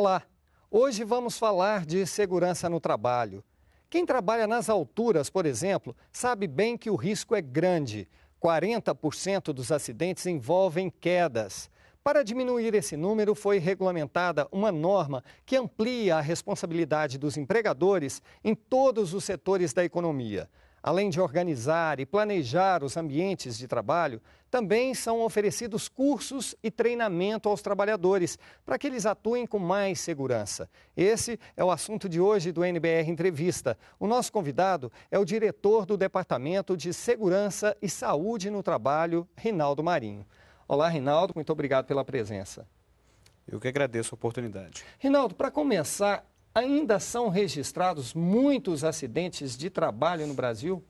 Olá! Hoje vamos falar de segurança no trabalho. Quem trabalha nas alturas, por exemplo, sabe bem que o risco é grande. 40% dos acidentes envolvem quedas. Para diminuir esse número, foi regulamentada uma norma que amplia a responsabilidade dos empregadores em todos os setores da economia. Além de organizar e planejar os ambientes de trabalho, também são oferecidos cursos e treinamento aos trabalhadores, para que eles atuem com mais segurança. Esse é o assunto de hoje do NBR Entrevista. O nosso convidado é o diretor do Departamento de Segurança e Saúde no Trabalho, Rinaldo Marinho. Olá, Rinaldo, muito obrigado pela presença. Eu que agradeço a oportunidade. Rinaldo, para começar, ainda são registrados muitos acidentes de trabalho no Brasil?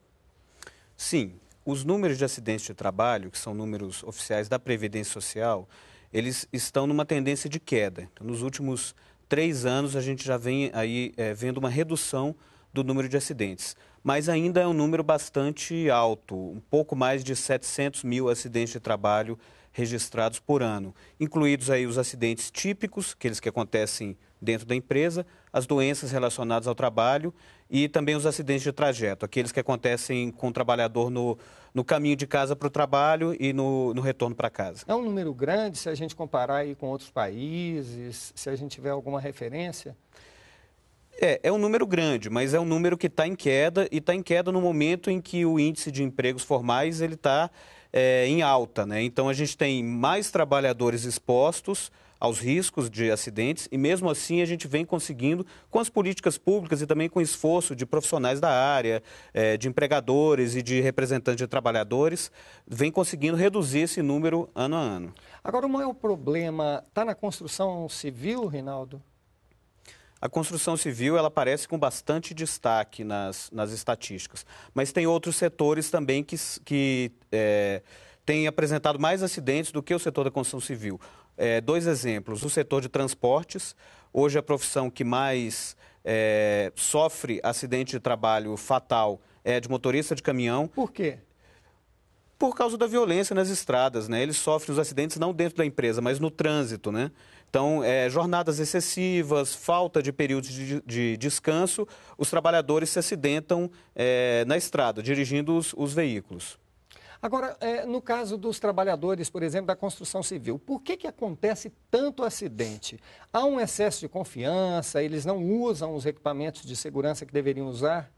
Sim. Os números de acidentes de trabalho, que são números oficiais da Previdência Social, eles estão numa tendência de queda. Então, nos últimos três anos, a gente já vem aí é, vendo uma redução do número de acidentes. Mas ainda é um número bastante alto, um pouco mais de 700 mil acidentes de trabalho registrados por ano, incluídos aí os acidentes típicos, aqueles que acontecem dentro da empresa, as doenças relacionadas ao trabalho e também os acidentes de trajeto, aqueles que acontecem com o trabalhador no, no caminho de casa para o trabalho e no, no retorno para casa. É um número grande se a gente comparar aí com outros países, se a gente tiver alguma referência? É, é um número grande, mas é um número que está em queda e está em queda no momento em que o índice de empregos formais ele está é, em alta, né? Então a gente tem mais trabalhadores expostos aos riscos de acidentes e mesmo assim a gente vem conseguindo com as políticas públicas e também com o esforço de profissionais da área, eh, de empregadores e de representantes de trabalhadores, vem conseguindo reduzir esse número ano a ano. Agora, o maior problema está na construção civil, Reinaldo? A construção civil ela aparece com bastante destaque nas, nas estatísticas, mas tem outros setores também que, que é tem apresentado mais acidentes do que o setor da construção civil. É, dois exemplos: o setor de transportes, hoje a profissão que mais é, sofre acidente de trabalho fatal é de motorista de caminhão. Por quê? Por causa da violência nas estradas, né? Eles sofrem os acidentes não dentro da empresa, mas no trânsito, né? Então, é, jornadas excessivas, falta de períodos de, de, descanso, os trabalhadores se acidentam é, na estrada, dirigindo os, os veículos. Agora, é, no caso dos trabalhadores, por exemplo, da construção civil, por que, que acontece tanto acidente? Há um excesso de confiança, eles não usam os equipamentos de segurança que deveriam usar?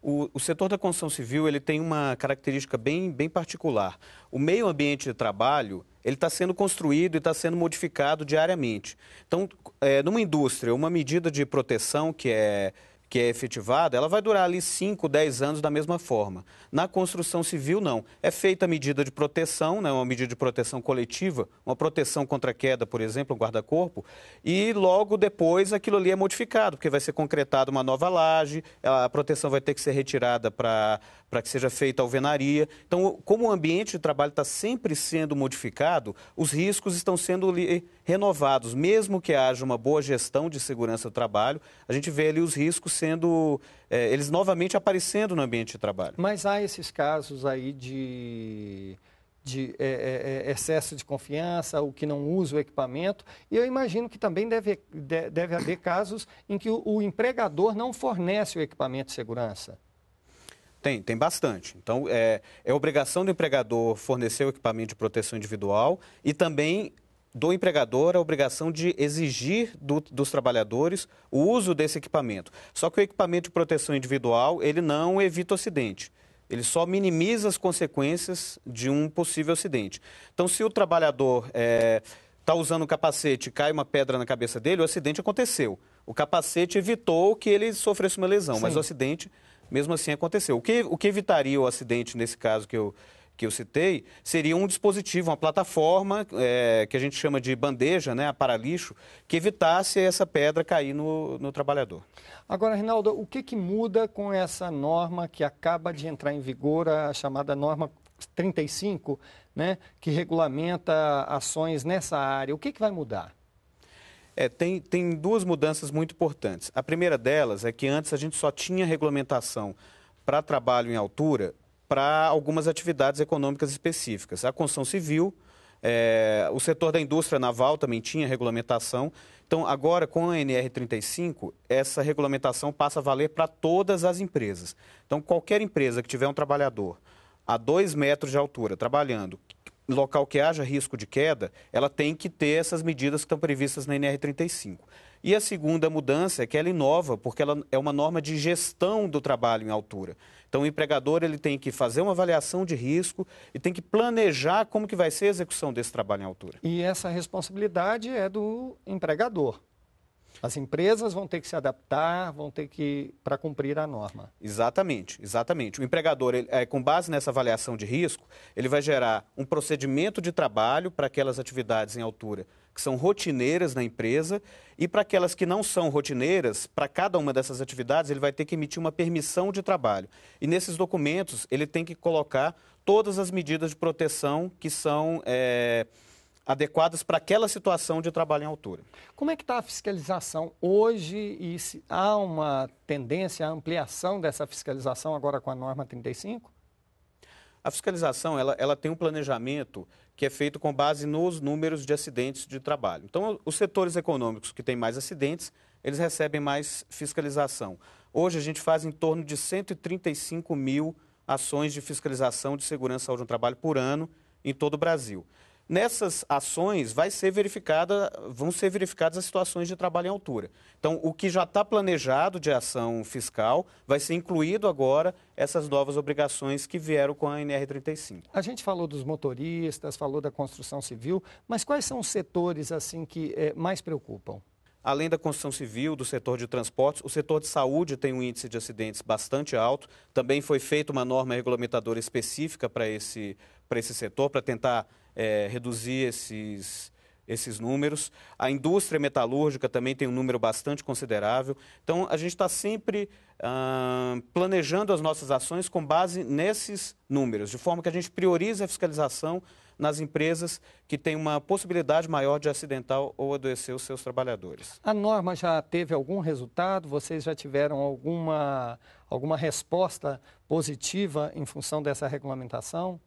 O, o, setor da construção civil ele tem uma característica bem, bem particular. O meio ambiente de trabalho ele está sendo construído e está sendo modificado diariamente. Então, é, numa indústria, uma medida de proteção que é que é efetivada, ela vai durar ali 5, 10 anos da mesma forma. Na construção civil, não. É feita a medida de proteção, né, uma medida de proteção coletiva, uma proteção contra queda, por exemplo, um guarda-corpo, e logo depois aquilo ali é modificado, porque vai ser concretada uma nova laje, a proteção vai ter que ser retirada para que seja feita a alvenaria. Então, como o ambiente de trabalho está sempre sendo modificado, os riscos estão sendo eh, renovados. Mesmo que haja uma boa gestão de segurança do trabalho, a gente vê ali os riscos sendo, é, eles novamente aparecendo no ambiente de trabalho. Mas há esses casos aí de de é, é, excesso de confiança, o que não usa o equipamento. E eu imagino que também deve, deve haver casos em que o, o, empregador não fornece o equipamento de segurança. Tem, tem bastante. Então, é, é obrigação do empregador fornecer o equipamento de proteção individual e também do empregador a obrigação de exigir do, dos trabalhadores o uso desse equipamento. Só que o equipamento de proteção individual, ele não evita o acidente. Ele só minimiza as consequências de um possível acidente. Então, se o trabalhador está eh, é, usando o capacete e cai uma pedra na cabeça dele, o acidente aconteceu. O capacete evitou que ele sofresse uma lesão, Sim. mas o acidente, mesmo assim, aconteceu. O que, o que evitaria o acidente nesse caso que eu, que eu citei, seria um dispositivo, uma plataforma é, que a gente chama de bandeja, né, para-lixo, que evitasse essa pedra cair no, no trabalhador. Agora, Rinaldo, o que, que muda com essa norma que acaba de entrar em vigor, a chamada norma 35, né, que regulamenta ações nessa área? O que, que vai mudar? É, tem, tem duas mudanças muito importantes. A primeira delas é que antes a gente só tinha regulamentação para trabalho em altura para algumas atividades econômicas específicas. A construção civil, é, o setor da indústria naval também tinha regulamentação. Então, agora, com a NR35, essa regulamentação passa a valer para todas as empresas. Então, qualquer empresa que tiver um trabalhador a dois metros de altura trabalhando, local que haja risco de queda, ela tem que ter essas medidas que estão previstas na NR35. E a segunda mudança é que ela inova, porque ela é uma norma de gestão do trabalho em altura. Então, o empregador ele tem que fazer uma avaliação de risco e tem que planejar como que vai ser a execução desse trabalho em altura. E essa responsabilidade é do empregador. As empresas vão ter que se adaptar, vão ter que para cumprir a norma. Exatamente, exatamente. O empregador, ele, é, com base nessa avaliação de risco, ele vai gerar um procedimento de trabalho para aquelas atividades em altura que são rotineiras na empresa, e para aquelas que não são rotineiras, para cada uma dessas atividades, ele vai ter que emitir uma permissão de trabalho. E nesses documentos, ele tem que colocar todas as medidas de proteção que são. É adequadas para aquela situação de trabalho em altura. Como é que está a fiscalização hoje e se há uma tendência à ampliação dessa fiscalização agora com a norma 35? A fiscalização ela, ela tem um planejamento que é feito com base nos números de acidentes de trabalho. Então, os setores econômicos que têm mais acidentes, eles recebem mais fiscalização. Hoje, a gente faz em torno de 135 mil ações de fiscalização de segurança saúde no trabalho por ano em todo o Brasil. Nessas ações vai ser verificada, vão ser verificadas as situações de trabalho em altura. Então, o que já está planejado de ação fiscal vai ser incluído agora essas novas obrigações que vieram com a NR35. A gente falou dos motoristas, falou da construção civil, mas quais são os setores assim que é, mais preocupam? além da construção civil, do setor de transportes, o setor de saúde tem um índice de acidentes bastante alto. Também foi feita uma norma regulamentadora específica para esse, para esse setor, para tentar é, reduzir esses, esses números. A indústria metalúrgica também tem um número bastante considerável. Então, a gente está sempre ah, planejando as nossas ações com base nesses números, de forma que a gente prioriza a fiscalização nas empresas que têm uma possibilidade maior de acidentar ou adoecer os seus trabalhadores. A norma já teve algum resultado? Vocês já tiveram alguma, alguma resposta positiva em função dessa regulamentação?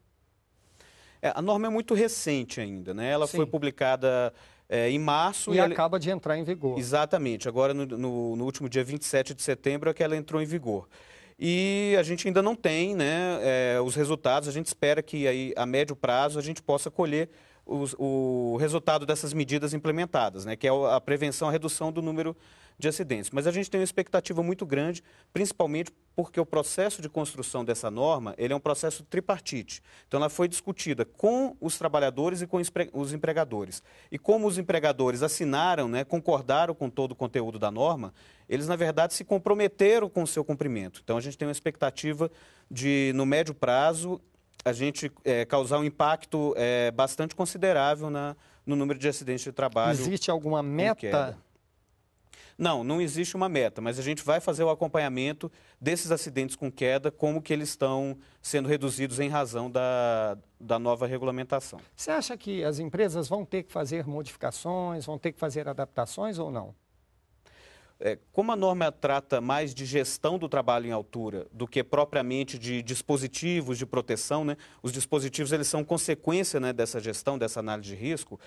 É, a norma é muito recente ainda, né? Ela Sim. foi publicada é, em março. E, e ela... acaba de entrar em vigor. Exatamente. Agora, no, no, no, último dia 27 de setembro, é que ela entrou em vigor. E a gente ainda não tem né, é, os resultados. A gente espera que aí, a médio prazo a gente possa colher os, o resultado dessas medidas implementadas, né, que é a prevenção, a redução do número de acidentes. Mas a gente tem uma expectativa muito grande, principalmente porque o processo de construção dessa norma ele é um processo tripartite. Então, ela foi discutida com os trabalhadores e com os empregadores. E como os empregadores assinaram, né, concordaram com todo o conteúdo da norma, eles, na verdade, se comprometeram com o seu cumprimento. Então, a gente tem uma expectativa de, no médio prazo, a gente é, causar um impacto é, bastante considerável na, no número de acidentes de trabalho. Existe alguma meta não, não existe uma meta, mas a gente vai fazer o acompanhamento desses acidentes com queda, como que eles estão sendo reduzidos em razão da, da nova regulamentação. Você acha que as empresas vão ter que fazer modificações, vão ter que fazer adaptações ou não? É, como a norma trata mais de gestão do trabalho em altura do que propriamente de dispositivos de proteção, né? os dispositivos eles são consequência né, dessa gestão, dessa análise de risco,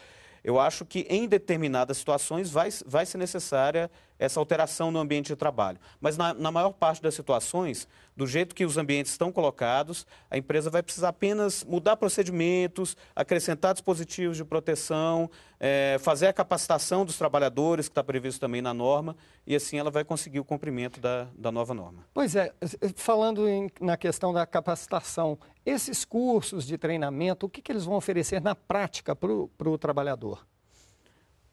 eu acho que em determinadas situações vai, vai ser necessária essa alteração no ambiente de trabalho. Mas na, na, maior parte das situações, do jeito que os ambientes estão colocados, a empresa vai precisar apenas mudar procedimentos, acrescentar dispositivos de proteção, é, fazer a capacitação dos trabalhadores, que está previsto também na norma, e assim ela vai conseguir o cumprimento da, da nova norma. Pois é, falando em, na questão da capacitação, esses cursos de treinamento, o que, que eles vão oferecer na prática para o trabalhador?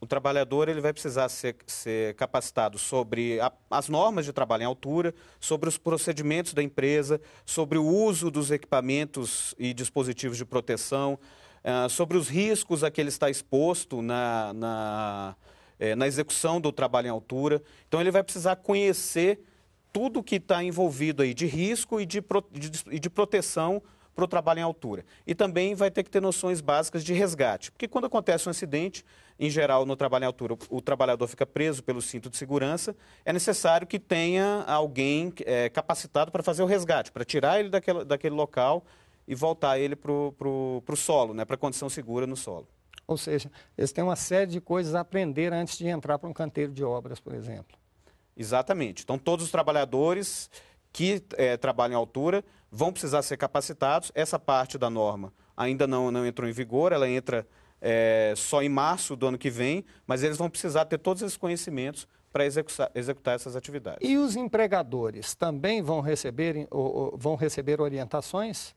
o trabalhador ele vai precisar ser, ser capacitado sobre a, as normas de trabalho em altura, sobre os procedimentos da empresa, sobre o uso dos equipamentos e dispositivos de proteção, uh, sobre os riscos a que ele está exposto na, na, eh, na execução do trabalho em altura. Então, ele vai precisar conhecer tudo que está envolvido aí de risco e de, pro, de, de proteção para o trabalho em altura. E também vai ter que ter noções básicas de resgate, porque quando acontece um acidente, em geral no trabalho em altura, o, trabalhador fica preso pelo cinto de segurança, é necessário que tenha alguém é, capacitado para fazer o resgate, para tirar ele daquela, daquele local e voltar ele para o solo, né, para a condição segura no solo. Ou seja, eles têm uma série de coisas a aprender antes de entrar para um canteiro de obras, por exemplo. Exatamente. Então, todos os trabalhadores que é, trabalham em altura vão precisar ser capacitados. Essa parte da norma ainda não, não entrou em vigor, ela entra é, só em março do ano que vem, mas eles vão precisar ter todos esses conhecimentos para executar, essas atividades. E os empregadores também vão receber, ou, ou, vão receber orientações?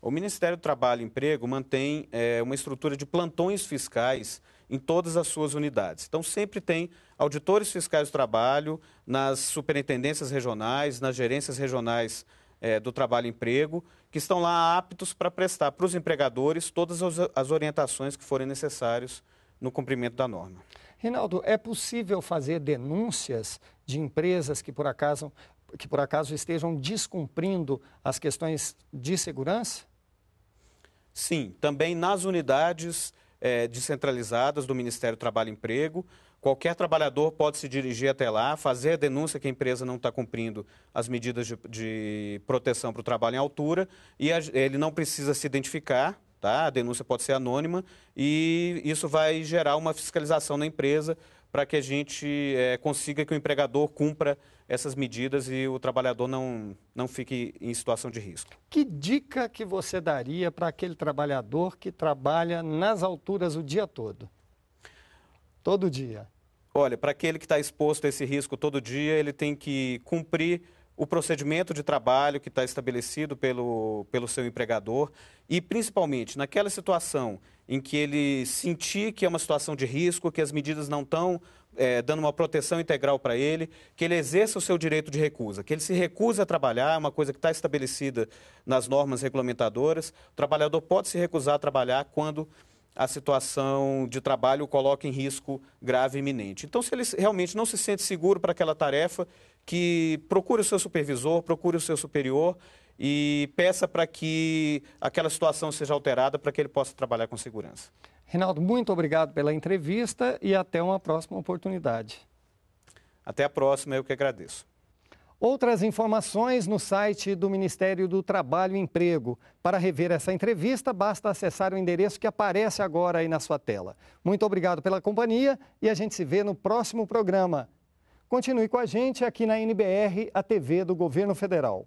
O Ministério do Trabalho e Emprego mantém é, uma estrutura de plantões fiscais em todas as suas unidades. Então, sempre tem auditores fiscais do trabalho nas superintendências regionais, nas gerências regionais é, do trabalho e emprego, que estão lá aptos para prestar para os empregadores todas as orientações que forem necessárias no cumprimento da norma. Reinaldo, é possível fazer denúncias de empresas que por acaso, que por acaso estejam descumprindo as questões de segurança? Sim, também nas unidades é, descentralizadas do Ministério do Trabalho e Emprego, qualquer trabalhador pode se dirigir até lá, fazer a denúncia que a empresa não está cumprindo as medidas de, de proteção para o trabalho em altura e a, ele não precisa se identificar, Tá? A denúncia pode ser anônima e isso vai gerar uma fiscalização na empresa para que a gente é, consiga que o empregador cumpra essas medidas e o trabalhador não, não fique em situação de risco. Que dica que você daria para aquele trabalhador que trabalha nas alturas o dia todo? Todo dia. Olha, para aquele que está exposto a esse risco todo dia, ele tem que cumprir o procedimento de trabalho que está estabelecido pelo, pelo seu empregador e, principalmente, naquela situação em que ele sentir que é uma situação de risco, que as medidas não estão é, dando uma proteção integral para ele, que ele exerça o seu direito de recusa, que ele se recusa a trabalhar, é uma coisa que está estabelecida nas normas regulamentadoras. O trabalhador pode se recusar a trabalhar quando a situação de trabalho o coloca em risco grave e iminente. Então, se ele realmente não se sente seguro para aquela tarefa, que procure o seu supervisor, procure o seu superior e peça para que aquela situação seja alterada para que ele possa trabalhar com segurança. Reinaldo, muito obrigado pela entrevista e até uma próxima oportunidade. Até a próxima, eu que agradeço. Outras informações no site do Ministério do Trabalho e Emprego. Para rever essa entrevista, basta acessar o endereço que aparece agora aí na sua tela. Muito obrigado pela companhia e a gente se vê no próximo programa. Continue com a gente aqui na NBR, a TV do Governo Federal.